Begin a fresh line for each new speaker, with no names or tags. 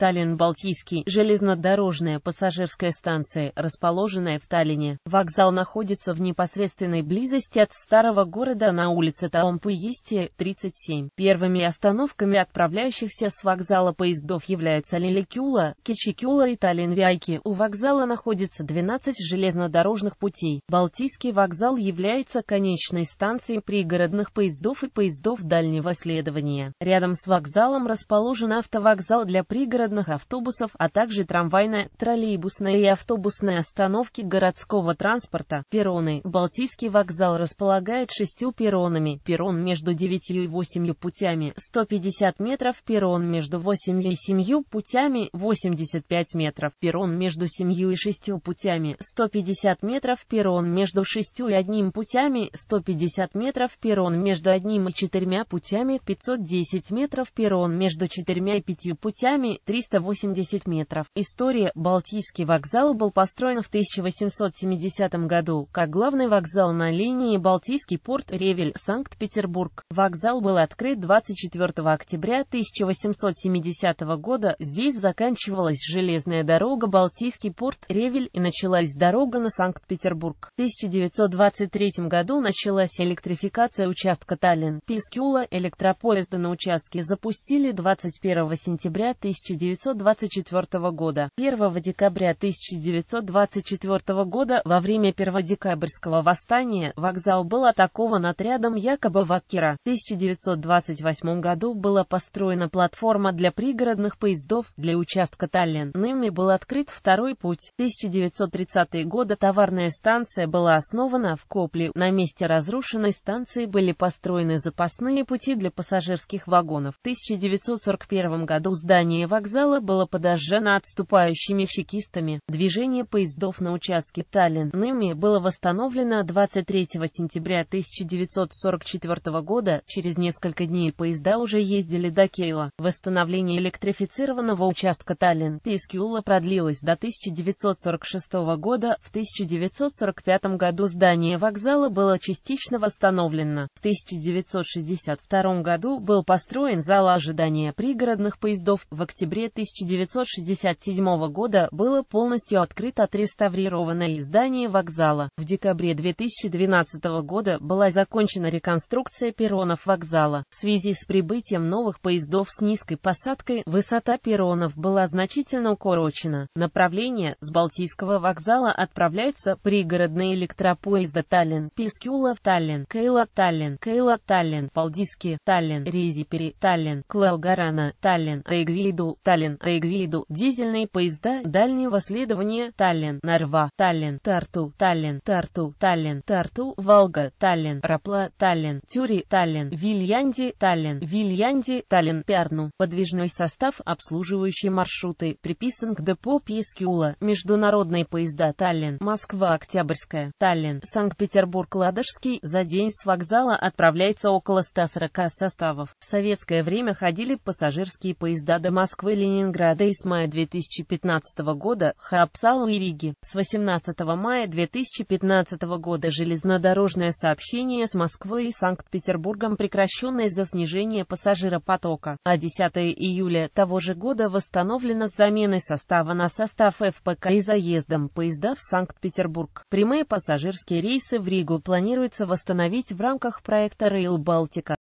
Таллин-Балтийский железнодорожная пассажирская станция, расположенная в Таллине. Вокзал находится в непосредственной близости от старого города на улице таомпу 37. Первыми остановками отправляющихся с вокзала поездов являются Лиликюла, Кичикюла и Таллин-Вяйки. У вокзала находится 12 железнодорожных путей. Балтийский вокзал является конечной станцией пригородных поездов и поездов дальнего следования. Рядом с вокзалом расположен автовокзал для пригородных пригородных автобусов, а также трамвайная, троллейбусная и автобусная остановки городского транспорта, перроны. Балтийский вокзал располагает шестью перронами, перрон между девятью и восемью путями 150 метров, перрон между восемью и семью путями 85 метров, перрон между семью и шестью путями 150 метров, перрон между шестью и одним путями 150 метров, перрон между одним и четырьмя путями 510 метров, перрон между четырьмя и пятью путями 3 380 метров. История Балтийский вокзал был построен в 1870 году как главный вокзал на линии Балтийский порт Ревель Санкт-Петербург. Вокзал был открыт 24 октября 1870 года. Здесь заканчивалась железная дорога Балтийский порт Ревель и началась дорога на Санкт-Петербург. В 1923 году началась электрификация участка Таллин-Пискюла. Электропоезда на участке запустили 21 сентября 1900 1924 года. 1 декабря 1924 года, во время Перводекабрьского восстания, вокзал был атакован отрядом якобы Ваккера. В 1928 году была построена платформа для пригородных поездов для участка Таллин. Ными был открыт второй путь. 1930-е годы товарная станция была основана в Копле. На месте разрушенной станции были построены запасные пути для пассажирских вагонов. В 1941 году здание вокзала вокзала было подожжено отступающими чекистами. Движение поездов на участке Таллин-Ными было восстановлено 23 сентября 1944 года. Через несколько дней поезда уже ездили до Кейла. Восстановление электрифицированного участка Таллин-Пискиула продлилось до 1946 года. В 1945 году здание вокзала было частично восстановлено. В 1962 году был построен зал ожидания пригородных поездов в октябре октябре 1967 года было полностью открыто отреставрированное издание вокзала. В декабре 2012 года была закончена реконструкция перронов вокзала. В связи с прибытием новых поездов с низкой посадкой, высота перронов была значительно укорочена. Направление с Балтийского вокзала отправляются пригородные электропоезда Таллин, Пискюла, Таллин, Кейла, Таллин, Кейла, Таллин, Палдиски, Таллин, Ризипери, Таллин, Клаугарана, Таллин, Рейгвиду, Таллин, Рейгвейду, а дизельные поезда дальнего следования Таллин, Нарва, Таллин, Тарту, Таллин, Тарту, Таллин, Тарту, Волга, Таллин, Рапла, Таллин, Тюри, Таллин, Вильянди, Таллин, Вильянди, Таллин, Пярну. Подвижной состав, обслуживающий маршруты, приписан к депо Пьескиула, международные поезда Таллин, Москва, Октябрьская, Таллин, Санкт-Петербург, Ладожский, за день с вокзала отправляется около 140 составов. В советское время ходили пассажирские поезда до Москвы Ленинграда и с мая 2015 года, Хапсалы и Риги. С 18 мая 2015 года железнодорожное сообщение с Москвой и Санкт-Петербургом прекращено из-за снижения пассажиропотока, а 10 июля того же года восстановлено заменой состава на состав ФПК и заездом поезда в Санкт-Петербург. Прямые пассажирские рейсы в Ригу планируется восстановить в рамках проекта Rail Балтика.